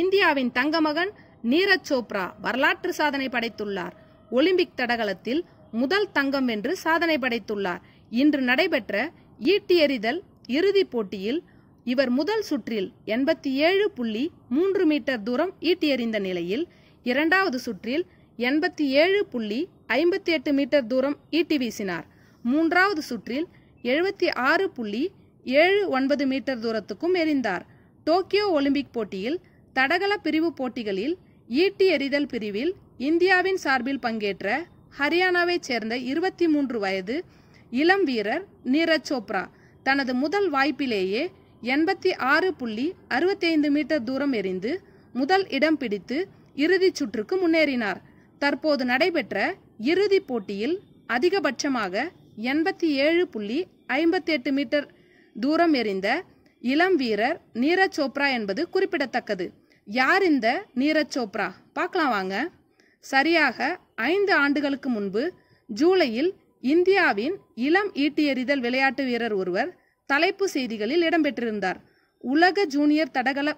இந்தியாவின் தங்கமகன் நீரஜ் சோப்ரா வரலாற்று சாதனை படைத்துள்ளார் ஒலிம்பிக் தடகளத்தில் முதல் தங்கம் வென்று சாதனை படைத்துள்ளார் இன்று நடைபெற்ற ஈட்டி எறிதல் இறுதிப் போட்டியில் இவர் முதல் சுற்றில் எண்பத்தி ஏழு புள்ளி மூன்று மீட்டர் தூரம் ஈட்டி எறிந்த நிலையில் இரண்டாவது சுற்றில் எண்பத்தி ஏழு புள்ளி ஐம்பத்தி எட்டு மீட்டர் தூரம் ஈட்டி வீசினார் மூன்றாவது சுற்றில் எழுபத்தி ஆறு புள்ளி ஏழு ஒன்பது மீட்டர் தூரத்துக்கும் எரிந்தார் டோக்கியோ ஒலிம்பிக் போட்டியில் தடகள பிரிவு போட்டிகளில் ஈட்டி எறிதல் பிரிவில் இந்தியாவின் சார்பில் பங்கேற்ற ஹரியானாவைச் சேர்ந்த இருபத்தி மூன்று வயது இளம் வீரர் நீரஜ் சோப்ரா தனது முதல் வாய்ப்பிலேயே எண்பத்தி ஆறு புள்ளி அறுபத்தைந்து மீட்டர் தூரம் எரிந்து முதல் இடம் பிடித்து இறுதிச் சுற்றுக்கு முன்னேறினார் தற்போது நடைபெற்ற இறுதிப் போட்டியில் அதிகபட்சமாக எண்பத்தி ஏழு புள்ளி ஐம்பத்தி எட்டு மீட்டர் தூரம் எறிந்த இளம் வீரர் நீரஜ் சோப்ரா என்பது குறிப்பிடத்தக்கது யார் இந்த நீரஜ் சோப்ரா பார்க்கலாம் வாங்க சரியாக ஐந்து ஆண்டுகளுக்கு முன்பு ஜூலையில் இந்தியாவின் இளம் ஈட்டி எறிதல் விளையாட்டு வீரர் ஒருவர் தலைப்பு செய்திகளில் இடம்பெற்றிருந்தார் உலக ஜூனியர் தடகள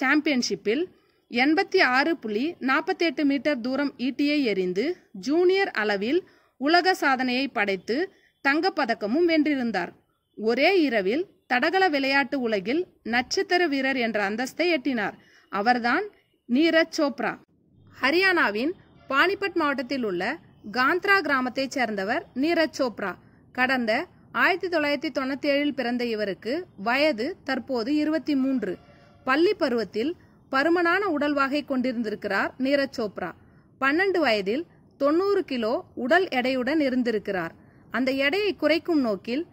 சாம்பியன்ஷிப்பில் எண்பத்தி ஆறு புள்ளி நாற்பத்தி எட்டு மீட்டர் தூரம் ஈட்டியை எறிந்து ஜூனியர் அளவில் உலக சாதனையை படைத்து தங்கப்பதக்கமும் வென்றிருந்தார் ஒரே இரவில் தடகள விளையாட்டு உலகில் நட்சத்திர வீரர் என்ற அந்தஸ்தை எட்டினார் அவர்தான் நீரஜ் சோப்ரா ஹரியானாவின் பானிபட் மாவட்டத்தில் உள்ள காந்த்ரா கிராமத்தைச் சேர்ந்தவர் நீரஜ் சோப்ரா கடந்த ஆயிரத்தி தொள்ளாயிரத்தி தொண்ணூத்தி ஏழில் பிறந்த இவருக்கு வயது தற்போது இருபத்தி மூன்று பள்ளி பருவத்தில் பருமனான உடல் வாகை கொண்டிருந்திருக்கிறார் நீரஜ் சோப்ரா பன்னெண்டு வயதில் தொண்ணூறு கிலோ உடல் எடையுடன் இருந்திருக்கிறார் அந்த எடையை குறைக்கும் நோக்கில்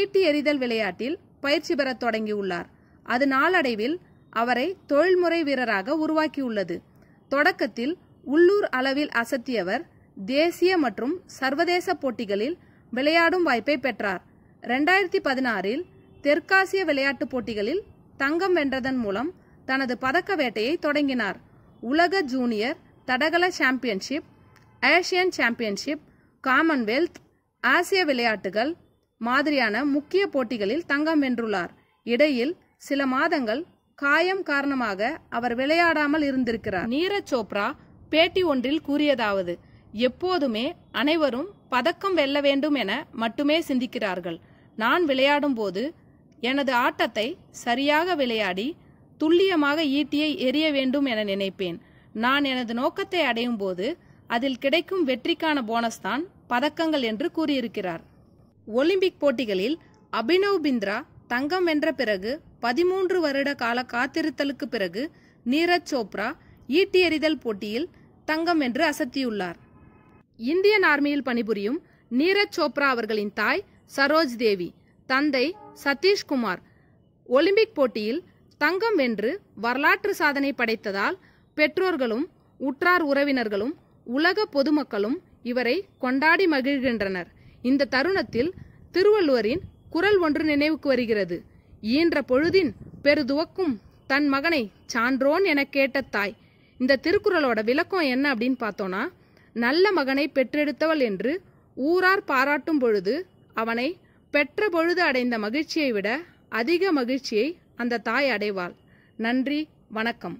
ஈட்டி எறிதல் விளையாட்டில் பயிற்சி பெறத் தொடங்கியுள்ளார் அது நாளடைவில் அவரை தொழில்முறை வீரராக உருவாக்கியுள்ளது தொடக்கத்தில் உள்ளூர் அளவில் அசத்தியவர் தேசிய மற்றும் சர்வதேச போட்டிகளில் விளையாடும் வாய்ப்பை பெற்றார் ரெண்டாயிரத்தி பதினாறில் தெற்காசிய விளையாட்டுப் போட்டிகளில் தங்கம் வென்றதன் மூலம் தனது பதக்க வேட்டையை தொடங்கினார் உலக ஜூனியர் தடகள சாம்பியன்ஷிப் ஏஷியன் சாம்பியன்ஷிப் காமன்வெல்த் ஆசிய விளையாட்டுகள் மாதிரியான முக்கிய போட்டிகளில் தங்கம் வென்றுள்ளார் இடையில் சில மாதங்கள் காயம் காரணமாக அவர் விளையாடாமல் இருந்திருக்கிறார் நீரஜ் சோப்ரா பேட்டி ஒன்றில் கூறியதாவது எப்போதுமே அனைவரும் பதக்கம் வெல்ல வேண்டும் என மட்டுமே சிந்திக்கிறார்கள் நான் விளையாடும் போது எனது ஆட்டத்தை சரியாக விளையாடி துல்லியமாக ஈட்டியை எரிய வேண்டும் என நினைப்பேன் நான் எனது நோக்கத்தை அடையும் போது அதில் கிடைக்கும் வெற்றிக்கான போனஸ் தான் பதக்கங்கள் என்று கூறியிருக்கிறார் ஒலிம்பிக் போட்டிகளில் அபினவ் பிந்த்ரா தங்கம் வென்ற பிறகு பதிமூன்று வருட கால காத்திருத்தலுக்கு பிறகு நீரஜ் சோப்ரா ஈட்டி எறிதல் போட்டியில் தங்கம் வென்று அசத்தியுள்ளார் இந்தியன் ஆர்மியில் பணிபுரியும் நீரஜ் சோப்ரா அவர்களின் தாய் சரோஜ் தேவி தந்தை சதீஷ்குமார் ஒலிம்பிக் போட்டியில் தங்கம் வென்று வரலாற்று சாதனை படைத்ததால் பெற்றோர்களும் உற்றார் உறவினர்களும் உலக பொதுமக்களும் இவரை கொண்டாடி மகிழ்கின்றனர் இந்த தருணத்தில் திருவள்ளுவரின் குரல் ஒன்று நினைவுக்கு வருகிறது ஈன்ற பொழுதின் பெருதுவக்கும் தன் மகனை சான்றோன் என கேட்ட தாய் இந்த திருக்குறளோட விளக்கம் என்ன அப்படின்னு பார்த்தோன்னா நல்ல மகனை பெற்றெடுத்தவள் என்று ஊரார் பாராட்டும் பொழுது அவனை பெற்ற பொழுது அடைந்த மகிழ்ச்சியை விட அதிக மகிழ்ச்சியை அந்த தாய் அடைவாள் நன்றி வணக்கம்